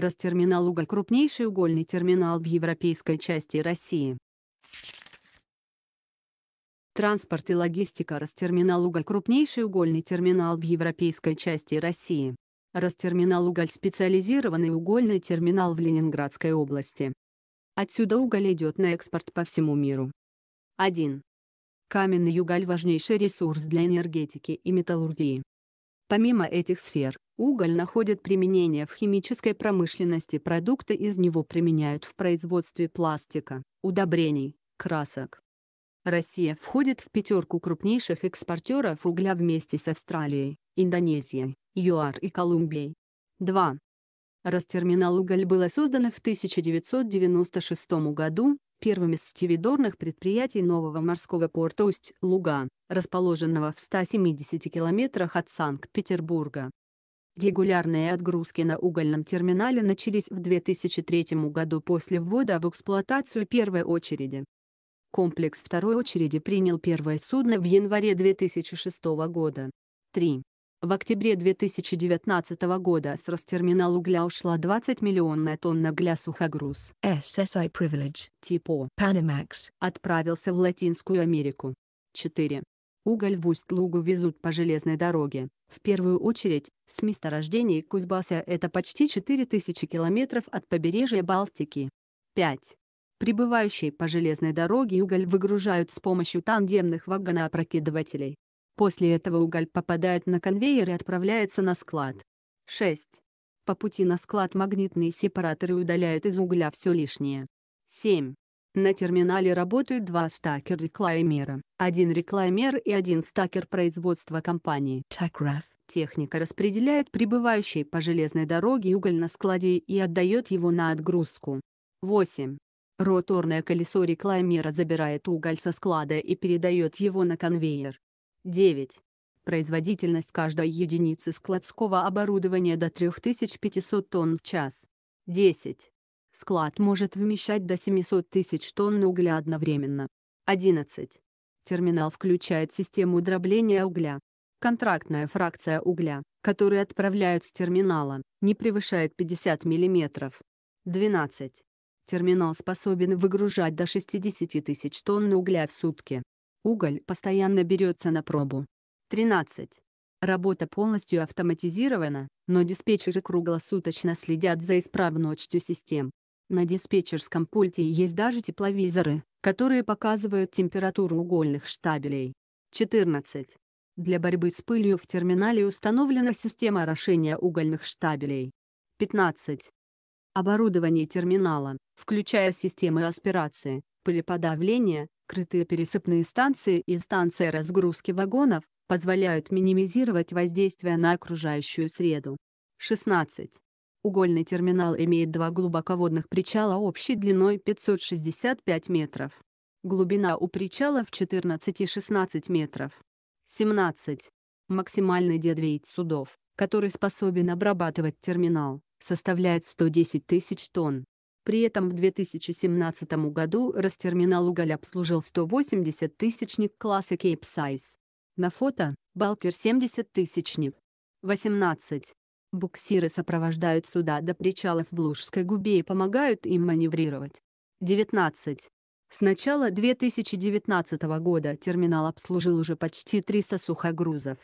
раз «Уголь» — крупнейший угольный терминал в европейской части России. Транспорт и логистика Растерминал «Уголь» — крупнейший угольный терминал в европейской части России. Растерминал «Уголь» — специализированный угольный терминал в Ленинградской области. Отсюда уголь идет на экспорт по всему миру. 1. Каменный уголь – важнейший ресурс для энергетики и металлургии. Помимо этих сфер, уголь находит применение в химической промышленности, продукты из него применяют в производстве пластика, удобрений, красок. Россия входит в пятерку крупнейших экспортеров угля вместе с Австралией, Индонезией, ЮАР и Колумбией. 2. Растерминал уголь было создано в 1996 году, первым из стивидорных предприятий нового морского порта Усть-Луга, расположенного в 170 километрах от Санкт-Петербурга. Регулярные отгрузки на угольном терминале начались в 2003 году после ввода в эксплуатацию первой очереди. Комплекс второй очереди принял первое судно в январе 2006 года. 3. В октябре 2019 года с растерминал угля ушла 20-миллионная тонна угля сухогруз SSI Privilege типа Panamax отправился в Латинскую Америку. 4. Уголь в Усть-Лугу везут по железной дороге. В первую очередь, с месторождений Кузбасса это почти 4000 километров от побережья Балтики. 5. Прибывающий по железной дороге уголь выгружают с помощью тандемных вагонопрокидывателей. После этого уголь попадает на конвейер и отправляется на склад. 6. По пути на склад магнитные сепараторы удаляют из угля все лишнее. 7. На терминале работают два стакер реклаймера один реклаймер и один стакер производства компании Tagraph. Техника распределяет прибывающий по железной дороге уголь на складе и отдает его на отгрузку. 8. Роторное колесо реклаймера забирает уголь со склада и передает его на конвейер. 9. Производительность каждой единицы складского оборудования до 3500 тонн в час. 10. Склад может вмещать до 700 тысяч тонн угля одновременно. 11. Терминал включает систему дробления угля. Контрактная фракция угля, который отправляют с терминала, не превышает 50 мм. 12. Терминал способен выгружать до 60 тысяч тонн угля в сутки. Уголь постоянно берется на пробу. 13. Работа полностью автоматизирована, но диспетчеры круглосуточно следят за исправностью систем. На диспетчерском пульте есть даже тепловизоры, которые показывают температуру угольных штабелей. 14. Для борьбы с пылью в терминале установлена система орошения угольных штабелей. 15. Оборудование терминала, включая системы аспирации, пылеподавления, Крытые пересыпные станции и станция разгрузки вагонов позволяют минимизировать воздействие на окружающую среду. 16. Угольный терминал имеет два глубоководных причала общей длиной 565 метров. Глубина у причала в 14-16 метров. 17. Максимальный дедвейт судов, который способен обрабатывать терминал, составляет 110 тысяч тонн. При этом в 2017 году растерминал уголь обслужил 180 тысячник класса Кейпсайз. На фото – Балкер 70 тысячник. 18. Буксиры сопровождают суда до причалов в Лужской губе и помогают им маневрировать. 19. С начала 2019 года терминал обслужил уже почти 300 сухогрузов.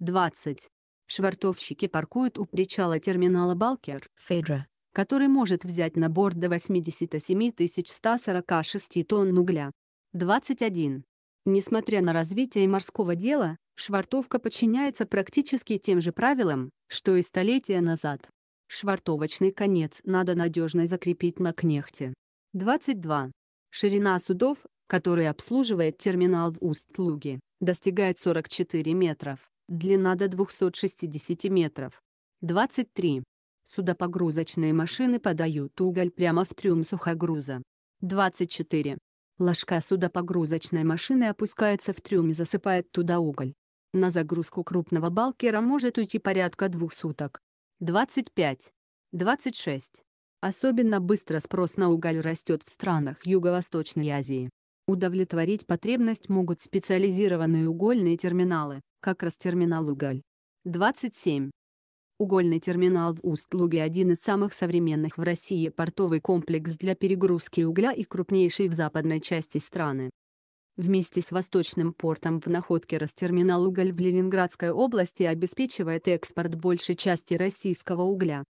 20. Швартовщики паркуют у причала терминала «Балкер» Федра который может взять на борт до 87 146 тонн угля. 21. Несмотря на развитие морского дела, швартовка подчиняется практически тем же правилам, что и столетия назад. Швартовочный конец надо надежно закрепить на кнехте. 22. Ширина судов, которые обслуживает терминал в Устлуге, достигает 44 метров, длина до 260 метров. 23. Судопогрузочные машины подают уголь прямо в трюм сухогруза. 24. Ложка судопогрузочной машины опускается в трюм и засыпает туда уголь. На загрузку крупного балкера может уйти порядка двух суток. 25. 26. Особенно быстро спрос на уголь растет в странах Юго-Восточной Азии. Удовлетворить потребность могут специализированные угольные терминалы, как раз терминал уголь. 27. Угольный терминал в Усть-Луге – один из самых современных в России портовый комплекс для перегрузки угля и крупнейший в западной части страны. Вместе с Восточным портом в находке Ростерминал «Уголь» в Ленинградской области обеспечивает экспорт большей части российского угля.